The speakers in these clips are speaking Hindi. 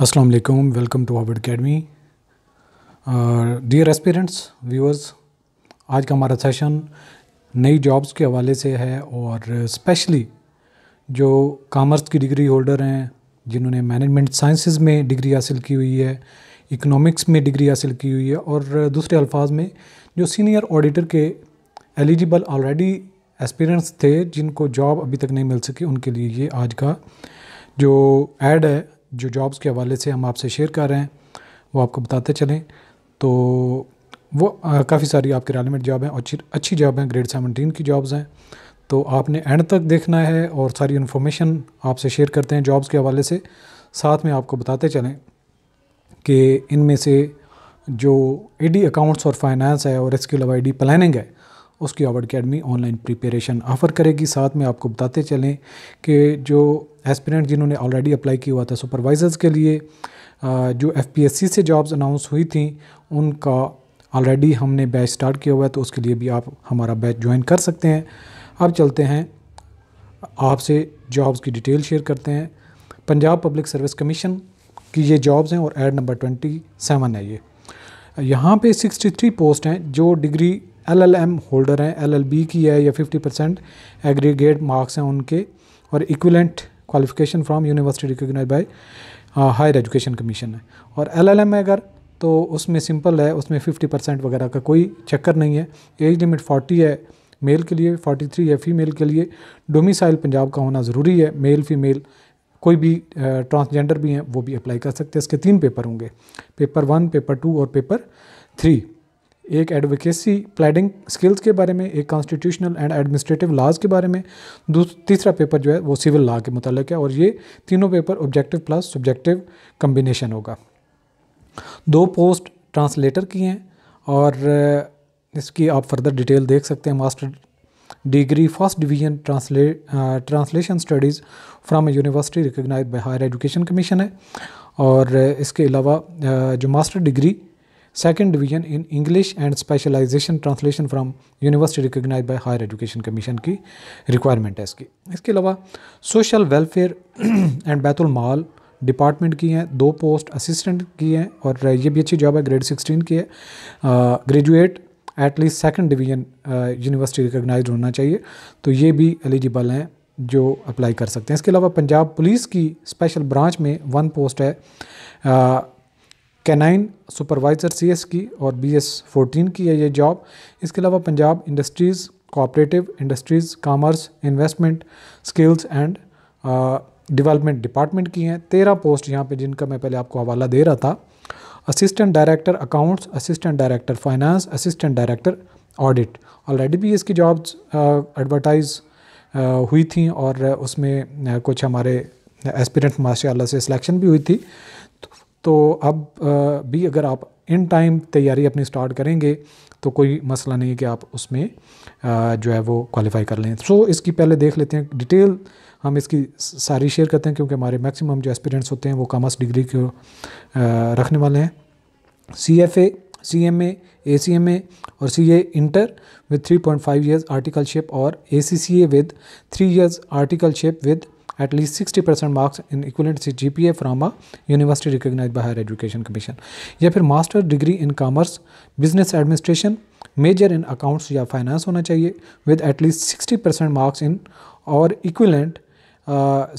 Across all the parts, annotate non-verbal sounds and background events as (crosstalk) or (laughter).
अस्सलाम वालेकुम welcome to Harvard Academy dear aspirants viewers आज का हमारा सेशन नई जॉब्स के हवाले से है और स्पेशली जो कामर्स की डिग्री होल्डर हैं जिन्होंने मैनेजमेंट साइंसिस में डिग्री हासिल की हुई है इकोनॉमिक्स में डिग्री हासिल की हुई है और दूसरे अल्फाज में जो सीनियर ऑडिटर के एलिजिबल ऑलरेडी एस्पिरेंट्स थे जिनको जॉब अभी तक नहीं मिल सकी उनके लिए ये आज का जो एड है जो जॉब्स के हवाले से हम आपसे शेयर कर रहे हैं वो आपको बताते चलें तो वो काफ़ी सारी आपके रेलिमेंट जॉब हैं अच्छी अच्छी जॉब हैं ग्रेड सेवनटीन की जॉब्स हैं तो आपने एंड तक देखना है और सारी इन्फॉर्मेशन आपसे शेयर करते हैं जॉब्स के हवाले से साथ में आपको बताते चलें कि इनमें से जो ईडी अकाउंट्स और फाइनेंस है और इसके अलावा ईडी प्लानिंग है उसकी award academy online preparation offer करेगी साथ में आपको बताते चलें कि जो एस्पिरेंट जिन्होंने ऑलरेडी अप्लाई किया हुआ था सुपरवाइज़र्स के लिए जो एफपीएससी से जॉब्स अनाउंस हुई थी उनका ऑलरेडी हमने बैच स्टार्ट किया हुआ है तो उसके लिए भी आप हमारा बैच ज्वाइन कर सकते हैं अब चलते हैं आपसे जॉब्स की डिटेल शेयर करते हैं पंजाब पब्लिक सर्विस कमीशन की ये जॉब्स हैं और एड नंबर ट्वेंटी सेवन है ये यहाँ पे सिक्सटी थ्री पोस्ट हैं जो डिग्री एलएलएम होल्डर हैं एलएलबी की है या 50 परसेंट एग्रीगेट मार्क्स हैं उनके और equivalent qualification from university recognise by higher education commission है और एलएलएम है अगर तो उसमें सिंपल है उसमें 50 परसेंट वगैरह का कोई चक्कर नहीं है एज लिमिट 40 है मेल के लिए 43 है फीमेल के लिए डोमिसाइल पंजाब का होना ज़रूरी है मेल फीमेल कोई भी ट्रांसजेंडर uh, भी हैं वो भी अप्लाई कर सकते हैं इसके तीन पेपर होंगे पेपर वन पेपर टू और पेपर थ्री एक एडवोकेसी प्लेडिंग स्किल्स के बारे में एक कॉन्स्टिट्यूशनल एंड एडमिनिस्ट्रेटिव लॉज के बारे में तीसरा पेपर जो है वो सिविल लॉ के मतलब है और ये तीनों paper objective plus subjective combination होगा दो पोस्ट ट्रांसलेटर की हैं और इसकी आप फर्दर डिटेल देख सकते हैं master degree first division translate translation studies from university recognise by higher education commission है और इसके अलावा जो master degree second division in English and specialization translation from university recognized by higher education commission की requirement है इसकी इसके अलावा social welfare (clears throat) and Baitul Maal department की हैं दो पोस्ट असिस्टेंट की हैं और ये भी अच्छी जॉब है ग्रेड सिक्सटीन की है graduate at least second division university recognise होना चाहिए तो ये भी एलिजिबल हैं जो अप्लाई कर सकते हैं इसके अलावा पंजाब पुलिस की स्पेशल ब्रांच में वन पोस्ट है कैनाइन सुपरवाइज़र एस की और एस 14 की है ये जॉब इसके अलावा Punjab industries cooperative industries commerce investment skills and development department की हैं तेरह पोस्ट यहाँ पे जिनका मैं पहले आपको हवाला दे रहा था assistant director accounts assistant director finance assistant director audit already भी इसकी जॉब्स एडवर्टाइज uh, uh, हुई थी और उसमें uh, कुछ हमारे एस्पिरेंट माशा से सिलेक्शन भी हुई थी तो अब भी अगर आप इन टाइम तैयारी अपनी स्टार्ट करेंगे तो कोई मसला नहीं है कि आप उसमें जो है वो क्वालिफाई कर लें सो so, इसकी पहले देख लेते हैं डिटेल हम इसकी सारी शेयर करते हैं क्योंकि हमारे मैक्सिमम जो एक्सपीरियंट्स होते हैं वो कॉमर्स डिग्री को रखने वाले हैं C F A C M A A C M A और C A inter with three point five years articleship और A C C A with three years articleship with at least 60% marks in equivalent GPA from a university recognized by Higher Education Commission या फिर master degree in commerce business administration major in accounts या फाइनेंस होना चाहिए with at least sixty percent marks in और equivalent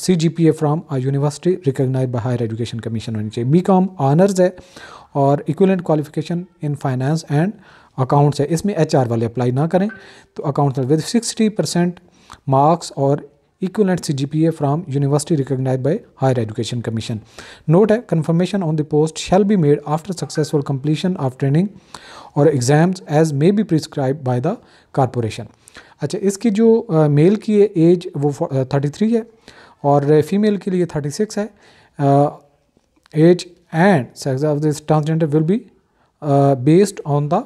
C G P A from a university recognise by higher education commission होनी चाहिए बी कॉम ऑनर्स है और equivalent qualification in finance and accounts है इसमें एच आर वाले अप्लाई ना करें तो accounts with sixty percent marks और equivalent CGPA from university recognized by Higher Education Commission. Note है confirmation on the post shall be made after successful completion of training or exams as may be prescribed by the corporation. अच्छा इसकी जो मेल की एज वो थर्टी थ्री है और फीमेल के लिए थर्टी सिक्स है age and sex of this transgender will be based on the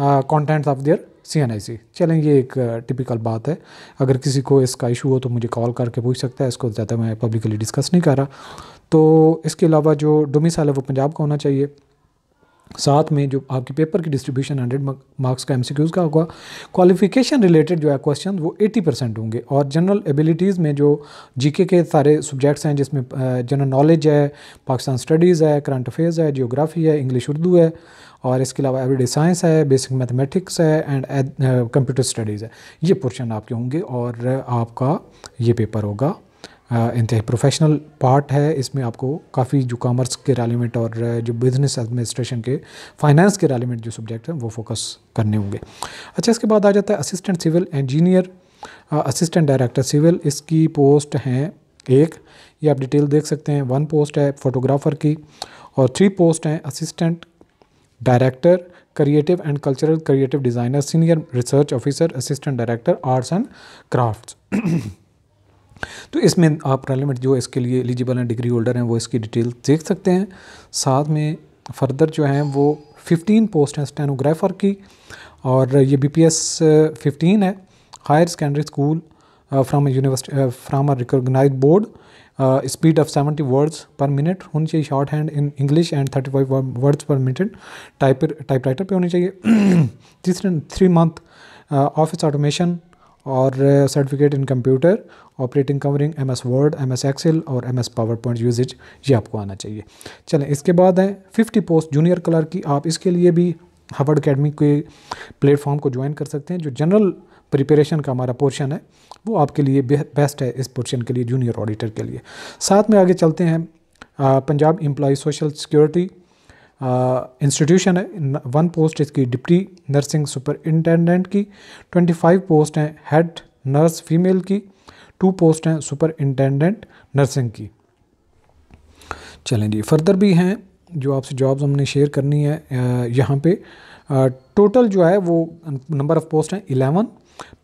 contents of their C N I C चलें ये एक टिपिकल बात है अगर किसी को इसका इशू हो तो मुझे कॉल करके पूछ सकता है इसको ज़्यादा मैं पब्लिकली डिस्कस नहीं कर रहा तो इसके अलावा जो डोमिसाइल है वो पंजाब का होना चाहिए साथ में जो आपके पेपर की डिस्ट्रीब्यूशन हंड्रेड मार्क्स का एमसीक्यूज का होगा क्वालिफिकेशन रिलेटेड जो है क्वेश्चन वो एटी परसेंट होंगे और जनरल एबिलिटीज़ में जो जीके के सारे सब्जेक्ट्स हैं जिसमें जनरल नॉलेज है पाकिस्तान स्टडीज़ है करंट अफेयर्स है जियोग्राफी है इंग्लिश उर्दू है और इसके अलावा एवरीडे साइंस है बेसिक मैथमेटिक्स है एंड कंप्यूटर स्टडीज़ है ये पोर्शन आपके होंगे और आपका ये पेपर होगा इंतहाई प्रोफेशनल पार्ट है इसमें आपको काफ़ी जो कॉमर्स के रेलिमेंट और जो बिज़नेस एडमिनिस्ट्रेशन के फाइनेंस के रेलिमेंट जो सब्जेक्ट हैं वो फोकस करने होंगे अच्छा इसके बाद आ जाता है assistant civil engineer assistant director civil इसकी पोस्ट हैं एक ये आप डिटेल देख सकते हैं वन पोस्ट है फोटोग्राफ़र की और थ्री पोस्ट हैं assistant director creative and cultural creative designer senior research officer assistant director arts and crafts तो इसमें आप पार्लियामेंट जो इसके लिए एलिजिबल हैं डिग्री होल्डर हैं वो इसकी डिटेल देख सकते हैं साथ में फर्दर जो हैं वो 15 पोस्ट हैं स्टेनोग्राफर की और ये बी पी एस फिफ्टीन है higher secondary school from university from a recognise board speed of seventy words per minute होनी चाहिए short hand in English and thirty five words per minute type typewriter पर होनी चाहिए (clears throat) तीसरे थ्री मंथ ऑफिस ऑटोमेशन और certificate in computer operating covering M S word M S excel और M S power point usages ये आपको आना चाहिए चलें इसके बाद है फिफ्टी पोस्ट जूनियर क्लर्क की आप इसके लिए भी हवर्ड अकेडमी के प्लेटफॉर्म को ज्वाइन कर सकते हैं जो जनरल प्रिपरेशन का हमारा पोर्शन है वो आपके लिए बेस्ट है इस पोर्शन के लिए जूनियर ऑडिटर के लिए साथ में आगे चलते हैं uh, Punjab employees social security institution uh, है वन पोस्ट इसकी डिप्टी नर्सिंग सुपरिटेंडेंट की ट्वेंटी फाइव पोस्ट हैं हेड नर्स फीमेल की टू पोस्ट हैं सुपरिटेंडेंट नर्सिंग की चलें जी फर्दर भी हैं जो आपसे जॉब्स हमने शेयर करनी है uh, यहाँ पे टोटल uh, जो है वो नंबर ऑफ़ पोस्ट हैं eleven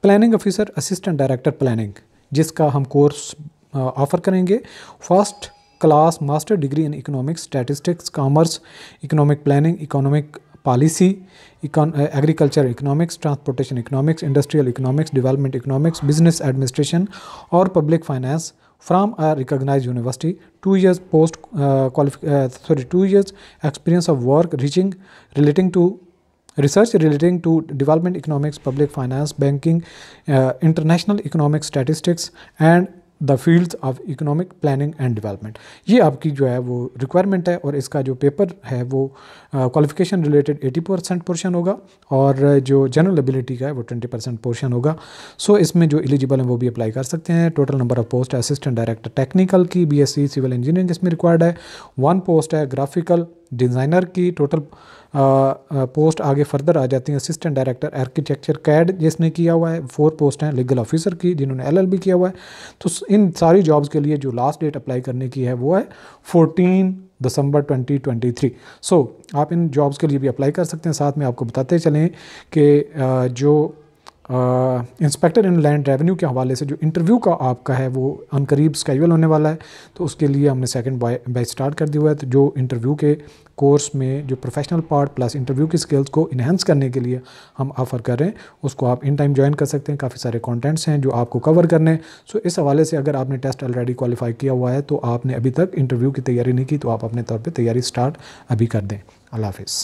planning officer assistant director planning जिसका हम कोर्स ऑफ़र करेंगे first class master degree in economics statistics commerce economic planning economic policy econ uh, agriculture economics transportation economics industrial economics development economics business administration or public finance from a recognized university, two years post uh, uh, sorry, two years experience of work reaching relating to research relating to development economics, public finance, banking, uh, international economic statistics, and the fields of economic planning and development ये आपकी जो है वो रिक्वायरमेंट है और इसका जो पेपर है वो क्वालिफिकेशन रिलेटेड 80 परसेंट पोर्शन होगा और जो जनरल एबिलिटी का है वो 20 परसेंट पोर्शन होगा सो so, इसमें जो एलिजिबल हैं वो भी अप्लाई कर सकते हैं total number of post assistant director technical की बी सिविल इंजीनियरिंग इसमें रिक्वायर्ड है वन पोस्ट है ग्राफिकल डिज़ाइनर की टोटल पोस्ट आगे फर्दर आ जाती है असिस्टेंट डायरेक्टर आर्किटेक्चर कैड जिसने किया हुआ है फोर पोस्ट हैं लीगल ऑफिसर की जिन्होंने एलएलबी किया हुआ है तो इन सारी जॉब्स के लिए जो लास्ट डेट अप्लाई करने की है वो है फोर्टीन दिसंबर 2023 सो so, आप इन जॉब्स के लिए भी अप्लाई कर सकते हैं साथ में आपको बताते चलें कि जो इंस्पेक्टर इन लैंड रेवेन्यू के हवाले से जो इंटरव्यू का आपका है वो अनकरीब स्कैजल होने वाला है तो उसके लिए हमने सेकंड बैच स्टार्ट कर दिया हुआ है तो जो इंटरव्यू के कोर्स में जो प्रोफेशनल पार्ट प्लस इंटरव्यू की स्किल्स को इन्हेंस करने के लिए हम ऑफ़र कर रहे हैं उसको आप इन टाइम ज्वाइन कर सकते हैं काफ़ी सारे कॉन्टेंट्स हैं जो आपको कवर करने हैं सो इस हवाले से अगर आपने टेस्ट ऑलरेडी क्वालिफाई किया हुआ है तो आपने अभी तक इंटरव्यू की तैयारी नहीं की तो आप अपने तौर पर तैयारी स्टार्ट अभी कर दें अल्लाह हाफिज़